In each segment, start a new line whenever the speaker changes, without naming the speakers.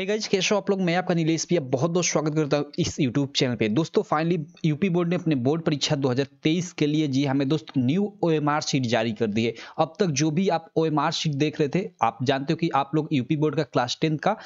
हे गज कैसे आप लोग मैं आपका नीलेष भैया बहुत बहुत स्वागत करता हूँ इस YouTube चैनल पे दोस्तों फाइनली यूपी बोर्ड ने अपने बोर्ड परीक्षा 2023 के लिए जी हमें दोस्त न्यू ओएमआर शीट जारी कर दी है अब तक जो भी आप ओएमआर शीट देख रहे थे आप जानते हो कि आप लोग यूपी बोर्ड का क्लास टेंथ का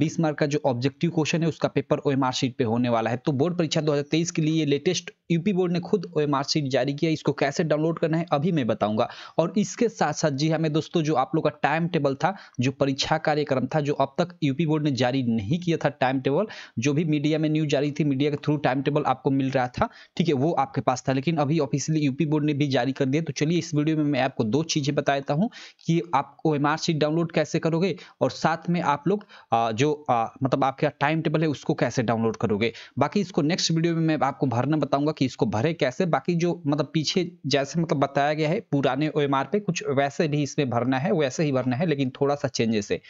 बीस मार्क का जो ऑब्जेक्टिव क्वेश्चन है उसका पेपर ओ शीट पर होने वाला है तो बोर्ड परीक्षा दो के लिए लेटेस्ट यूपी बोर्ड ने खुद ओ शीट जारी किया इसको कैसे डाउनलोड करना है अभी मैं बताऊंगा और इसके साथ साथ जी हमें दोस्तों जो आप लोग का टाइम टेबल था जो परीक्षा कार्यक्रम था जो अब तक यूपी बोर्ड ने जारी नहीं किया था टाइम टेबल जो भी मीडिया में न्यूज जारी थी मीडिया के थ्रू टाइम टेबल आपको मिल रहा था ठीक है वो आपके पास था लेकिन अभी ऑफिशियली यूपी बोर्ड ने भी जारी कर दिया तो चलिए इस वीडियो में मैं आपको दो चीज़ें बता देता हूँ कि आप ओ एम डाउनलोड कैसे करोगे और साथ में आप लोग जो मतलब आपका टाइम टेबल है उसको कैसे डाउनलोड करोगे बाकी इसको नेक्स्ट वीडियो में मैं आपको भरना बताऊंगा कि इसको भरे कैसे बाकी जो मतलब पीछे जैसे मतलब बताया गया है पुराने ओ पे कुछ वैसे भी इसमें भरना है वैसे ही भरना है लेकिन थोड़ा सा चेंजेस है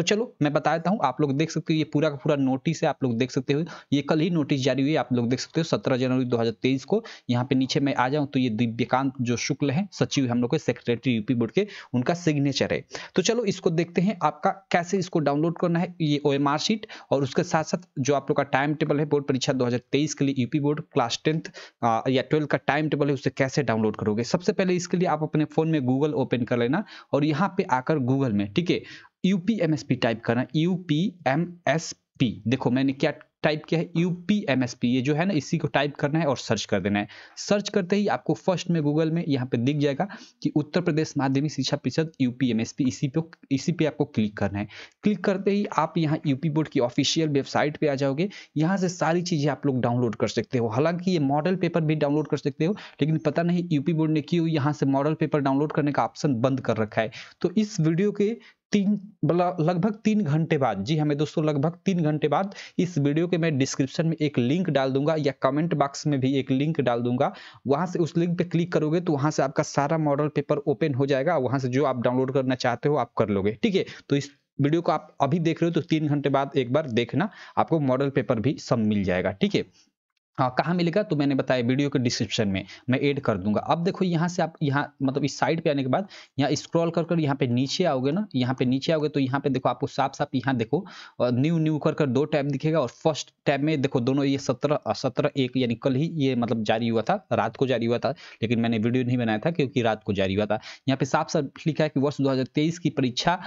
तो चलो मैं बता देता हूँ आप लोग देख सकते हो ये पूरा का पूरा नोटिस है आप लोग देख सकते हो ये कल ही नोटिस जारी हुई है आप लोग देख सकते हो सत्रह जनवरी 2023 को यहाँ पे नीचे मैं आ जाऊँ तो ये दिव्यकांत जो शुक्ल है सचिव हम लोग के सेक्रेटरी यूपी बोर्ड के उनका सिग्नेचर है तो चलो इसको देखते हैं आपका कैसे इसको डाउनलोड करना है ये ओ शीट और उसके साथ साथ जो आप लोग का टाइम टेबल है बोर्ड परीक्षा 2023 के लिए यूपी बोर्ड क्लास टेंथ या ट्वेल्थ का टाइम टेबल है उसे कैसे डाउनलोड करोगे सबसे पहले इसके लिए आप अपने फोन में गूगल ओपन कर लेना और यहाँ पे आकर गूगल में ठीक है यूपीएमएसपी टाइप करना यूपीएमएसपी देखो मैंने क्या टाइप किया है यूपीएमएसपी ये जो है ना इसी को टाइप करना है और सर्च कर देना है सर्च करते ही आपको फर्स्ट में गूगल में यहाँ पे दिख जाएगा कि उत्तर प्रदेश माध्यमिक शिक्षा परिषद यूपीएमएसपी इसी पे इसी पे आपको क्लिक करना है क्लिक करते ही आप यहाँ यूपी बोर्ड की ऑफिशियल वेबसाइट पे आ जाओगे यहाँ से सारी चीज़ें आप लोग डाउनलोड कर सकते हो हालांकि ये मॉडल पेपर भी डाउनलोड कर सकते हो लेकिन पता नहीं यूपी बोर्ड ने क्यों यहाँ से मॉडल पेपर डाउनलोड करने का ऑप्शन बंद कर रखा है तो इस वीडियो के तीन लगभग तीन घंटे बाद जी हमें हाँ दोस्तों लगभग तीन घंटे बाद इस वीडियो के मैं डिस्क्रिप्शन में एक लिंक डाल दूंगा या कमेंट बॉक्स में भी एक लिंक डाल दूंगा वहां से उस लिंक पे क्लिक करोगे तो वहां से आपका सारा मॉडल पेपर ओपन हो जाएगा वहां से जो आप डाउनलोड करना चाहते हो आप कर लोगे ठीक है तो इस वीडियो को आप अभी देख रहे हो तो तीन घंटे बाद एक बार देखना आपको मॉडल पेपर भी सब मिल जाएगा ठीक है हाँ कहाँ मिलेगा तो मैंने बताया वीडियो के डिस्क्रिप्शन में मैं ऐड कर दूंगा अब देखो यहाँ से आप यहाँ मतलब इस साइड पे आने के बाद यहाँ स्क्रॉल कर कर यहाँ पे नीचे आओगे ना यहाँ पे नीचे आओगे तो यहाँ पे देखो आपको साफ साफ यहाँ देखो न्यू न्यू कर कर दो टैब दिखेगा और फर्स्ट टैब में देखो दोनों ये सत्रह सत्रह एक यानी कल ही ये मतलब जारी हुआ था रात को जारी हुआ था लेकिन मैंने वीडियो नहीं बनाया था क्योंकि रात को जारी हुआ था यहाँ पे साफ साफ लिखा है कि वर्ष दो की परीक्षा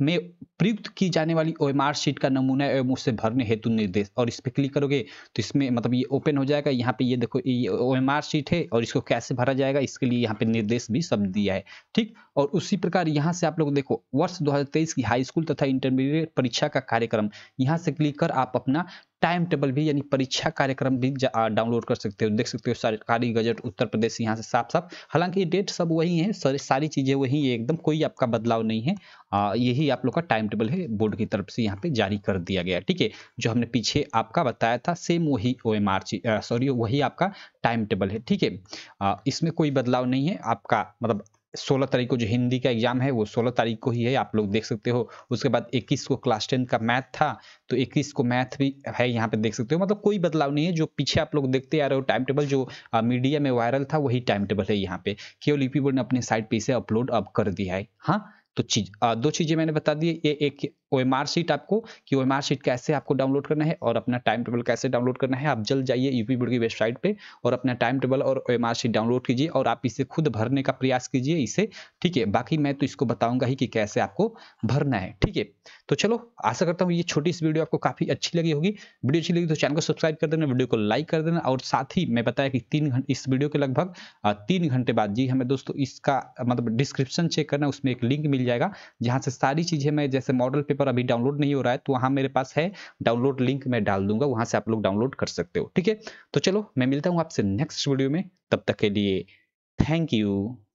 में प्रयुक्त की जाने वाली ओ शीट का नमूना एवं उससे भरने हेतु निर्देश और इस पर क्लिक करोगे तो इसमें मतलब ये ओपन हो जाएगा यहाँ पे ये देखो ये ओ शीट है और इसको कैसे भरा जाएगा इसके लिए यहाँ पे निर्देश भी सब दिया है ठीक और उसी प्रकार यहाँ से आप लोग देखो वर्ष दो की हाई स्कूल तथा इंटरमीडिएट परीक्षा का कार्यक्रम यहाँ से क्लिक कर आप अपना टाइम टेबल भी यानी परीक्षा कार्यक्रम भी डाउनलोड कर सकते हो देख सकते हो सरकारी गजट उत्तर प्रदेश यहाँ से साफ साफ हालांकि डेट सब वही है सारी सारी चीज़ें वही है एकदम कोई आपका बदलाव नहीं है आ, यही आप लोग का टाइम टेबल है बोर्ड की तरफ से यहाँ पे जारी कर दिया गया ठीक है जो हमने पीछे आपका बताया था सेम वही ओ एम आर सॉरी वही आपका टाइम टेबल है ठीक है इसमें कोई बदलाव नहीं है आपका मतलब सोलह तारीख को जो हिंदी का एग्जाम है वो सोलह तारीख को ही है आप लोग देख सकते हो उसके बाद इक्कीस को क्लास टेन का मैथ था तो इक्कीस को मैथ भी है यहाँ पे देख सकते हो मतलब कोई बदलाव नहीं है जो पीछे आप लोग देखते आ रहे हो टाइम टेबल जो आ, मीडिया में वायरल था वही टाइम टेबल है यहाँ पे केवल यूपी e बोर्ड ने अपने साइट पे इसे अपलोड अब कर दिया है हाँ तो चीज दो चीजें मैंने बता दी ये एक ओ एम आर शीट आपको कि ओ एम आर शीट कैसे आपको डाउनलोड करना है और अपना टाइम टेबल कैसे डाउनलोड करना है आप जल्द जाइए यूपी बोर्ड की वेबसाइट पे और अपना टाइम टेबल और O M R sheet download कीजिए और आप इसे खुद भरने का प्रयास कीजिए इसे ठीक है बाकी मैं तो इसको बताऊंगा ही कि कैसे आपको भरना है ठीक है तो चलो आशा करता हूँ ये छोटी सी वीडियो आपको काफ़ी अच्छी लगी होगी वीडियो अच्छी लगी तो चैनल को सब्सक्राइब कर देना वीडियो को लाइक कर देना और साथ ही मैं बताया कि तीन घंटे इस वीडियो के लगभग तीन घंटे बाद जी हमें हाँ दोस्तों इसका मतलब डिस्क्रिप्शन चेक करना उसमें एक लिंक मिल जाएगा जहाँ से सारी चीज़ें मैं जैसे मॉडल पे पेपर अभी डाउनलोड नहीं हो रहा है तो वहां मेरे पास है डाउनलोड लिंक मैं डाल दूंगा वहां से आप लोग डाउनलोड कर सकते हो ठीक है तो चलो मैं मिलता हूँ आपसे नेक्स्ट वीडियो में तब तक के लिए थैंक यू